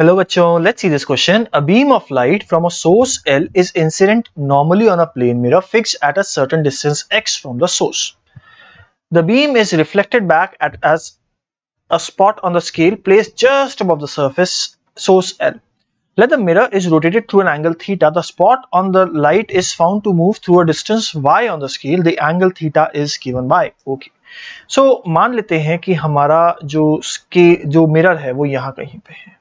hello बच्चों let's see this question a beam of light from a source L is incident normally on a plane mirror fixed at a certain distance X from the source the beam is reflected back at as a spot on the scale placed just above the surface source L let the mirror is rotated through an angle theta the spot on the light is found to move through a distance Y on the scale the angle theta is given by okay so मान लेते हैं कि हमारा जो स्के जो mirror है वो यहां कहीं पे है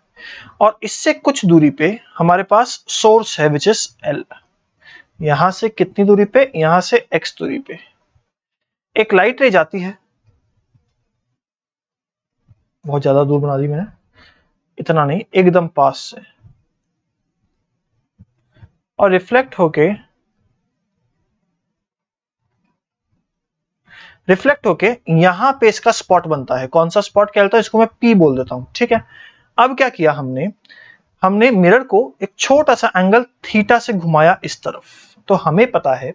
और इससे कुछ दूरी पे हमारे पास सोर्स है विच इज एल यहां से कितनी दूरी पे यहां से एक्स दूरी पे एक लाइट रे जाती है बहुत ज्यादा दूर बना दी मैंने इतना नहीं एकदम पास से और रिफ्लेक्ट होके रिफ्लेक्ट होके यहां पे इसका स्पॉट बनता है कौन सा स्पॉट कहता है इसको मैं पी बोल देता हूं ठीक है अब क्या किया हमने हमने मिरर को एक छोटा सा एंगल थीटा से घुमाया इस तरफ तो हमें पता है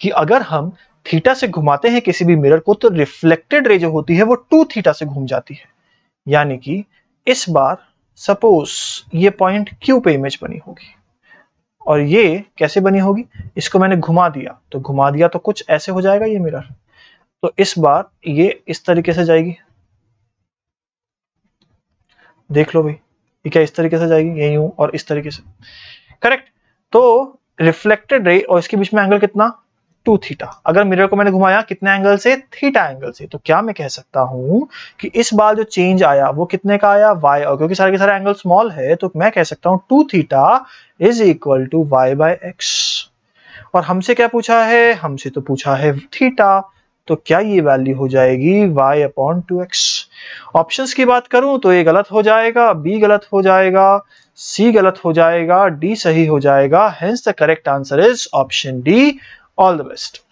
कि अगर हम थीटा से घुमाते हैं किसी भी मिरर को तो रिफ्लेक्टेड रे जो होती है वो टू थीटा से घूम जाती है यानी कि इस बार सपोज ये पॉइंट क्यू पे इमेज बनी होगी और ये कैसे बनी होगी इसको मैंने घुमा दिया तो घुमा दिया तो कुछ ऐसे हो जाएगा ये मिरर तो इस बार ये इस तरीके से जाएगी देख लो भाई ये क्या इस तरीके से जाएगी यही हूं और इस तरीके से करेक्ट तो रिफ्लेक्टेड रे और इसके बीच में एंगल कितना टू थीटा अगर मिरर को मैंने घुमाया कितने एंगल से थीटा एंगल से तो क्या मैं कह सकता हूं कि इस बार जो चेंज आया वो कितने का आया वाई और क्योंकि सारे के सारे एंगल स्मॉल है तो मैं कह सकता हूं two theta is equal to Y by X और हमसे क्या पूछा है हमसे तो पूछा है थीटा तो क्या ये वैल्यू हो जाएगी Y upon two X options की बात करूं तो ए गलत हो जाएगा बी गलत हो जाएगा सी गलत हो जाएगा डी सही हो जाएगा hence the correct answer is option D all the best